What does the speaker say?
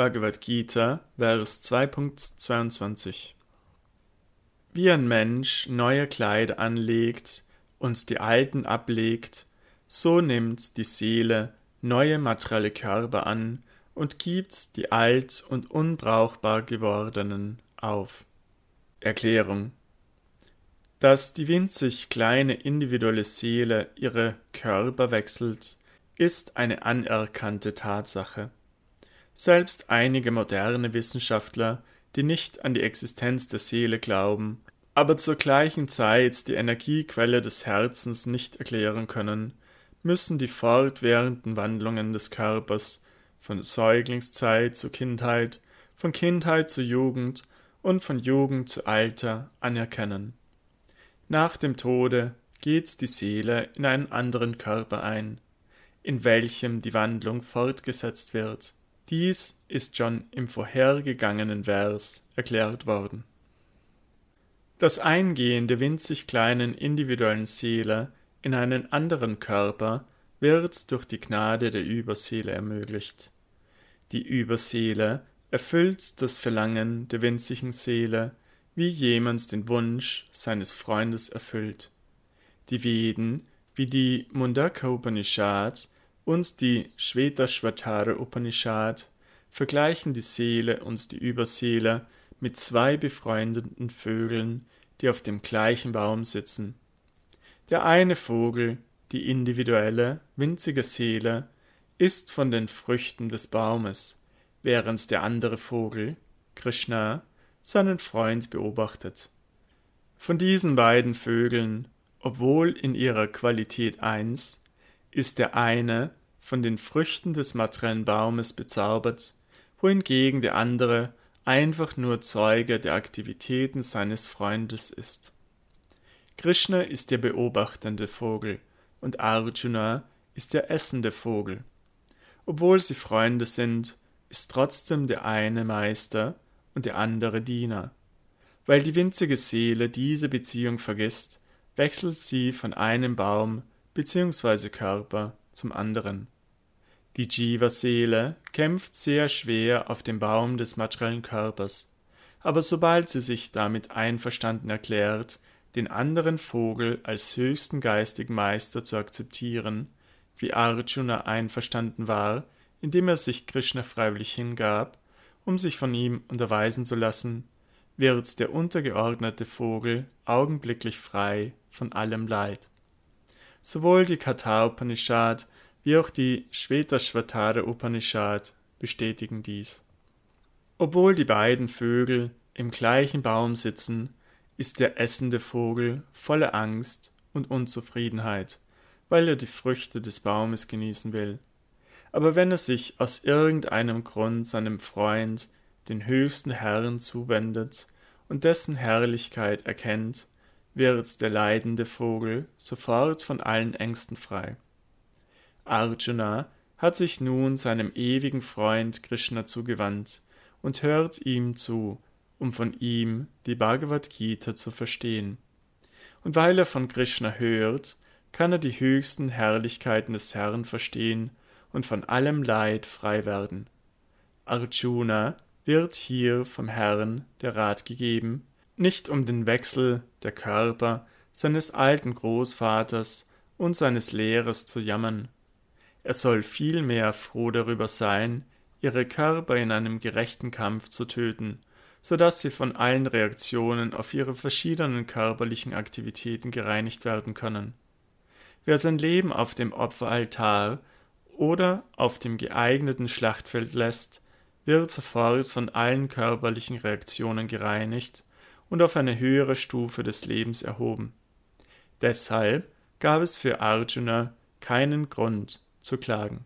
Bhagavad Gita, Vers 2.22 Wie ein Mensch neue Kleider anlegt und die alten ablegt, so nimmt die Seele neue materielle Körper an und gibt die alt und unbrauchbar gewordenen auf. Erklärung Dass die winzig kleine individuelle Seele ihre Körper wechselt, ist eine anerkannte Tatsache. Selbst einige moderne Wissenschaftler, die nicht an die Existenz der Seele glauben, aber zur gleichen Zeit die Energiequelle des Herzens nicht erklären können, müssen die fortwährenden Wandlungen des Körpers von Säuglingszeit zu Kindheit, von Kindheit zu Jugend und von Jugend zu Alter anerkennen. Nach dem Tode geht die Seele in einen anderen Körper ein, in welchem die Wandlung fortgesetzt wird. Dies ist schon im vorhergegangenen Vers erklärt worden. Das Eingehen der winzig kleinen individuellen Seele in einen anderen Körper wird durch die Gnade der Überseele ermöglicht. Die Überseele erfüllt das Verlangen der winzigen Seele, wie jemand den Wunsch seines Freundes erfüllt. Die Veden, wie die Mundaka Upanishad, und die Shvetashvatara Upanishad vergleichen die Seele und die Überseele mit zwei befreundeten Vögeln, die auf dem gleichen Baum sitzen. Der eine Vogel, die individuelle, winzige Seele, ist von den Früchten des Baumes, während der andere Vogel, Krishna, seinen Freund beobachtet. Von diesen beiden Vögeln, obwohl in ihrer Qualität eins, ist der eine von den Früchten des materiellen Baumes bezaubert, wohingegen der andere einfach nur Zeuge der Aktivitäten seines Freundes ist. Krishna ist der beobachtende Vogel und Arjuna ist der essende Vogel. Obwohl sie Freunde sind, ist trotzdem der eine Meister und der andere Diener. Weil die winzige Seele diese Beziehung vergisst, wechselt sie von einem Baum bzw. Körper zum anderen. Die Jiva-Seele kämpft sehr schwer auf dem Baum des materiellen Körpers, aber sobald sie sich damit einverstanden erklärt, den anderen Vogel als höchsten geistigen Meister zu akzeptieren, wie Arjuna einverstanden war, indem er sich Krishna freiwillig hingab, um sich von ihm unterweisen zu lassen, wird der untergeordnete Vogel augenblicklich frei von allem Leid. Sowohl die Katha Upanishad wie auch die Shvetashvatara Upanishad bestätigen dies. Obwohl die beiden Vögel im gleichen Baum sitzen, ist der essende Vogel voller Angst und Unzufriedenheit, weil er die Früchte des Baumes genießen will. Aber wenn er sich aus irgendeinem Grund seinem Freund, den höchsten Herrn, zuwendet und dessen Herrlichkeit erkennt, wird der leidende Vogel sofort von allen Ängsten frei. Arjuna hat sich nun seinem ewigen Freund Krishna zugewandt und hört ihm zu, um von ihm die Bhagavad Gita zu verstehen. Und weil er von Krishna hört, kann er die höchsten Herrlichkeiten des Herrn verstehen und von allem Leid frei werden. Arjuna wird hier vom Herrn der Rat gegeben, nicht um den Wechsel der Körper seines alten Großvaters und seines Lehrers zu jammern. Er soll vielmehr froh darüber sein, ihre Körper in einem gerechten Kampf zu töten, so dass sie von allen Reaktionen auf ihre verschiedenen körperlichen Aktivitäten gereinigt werden können. Wer sein Leben auf dem Opferaltar oder auf dem geeigneten Schlachtfeld lässt, wird sofort von allen körperlichen Reaktionen gereinigt und auf eine höhere Stufe des Lebens erhoben. Deshalb gab es für Arjuna keinen Grund zu klagen.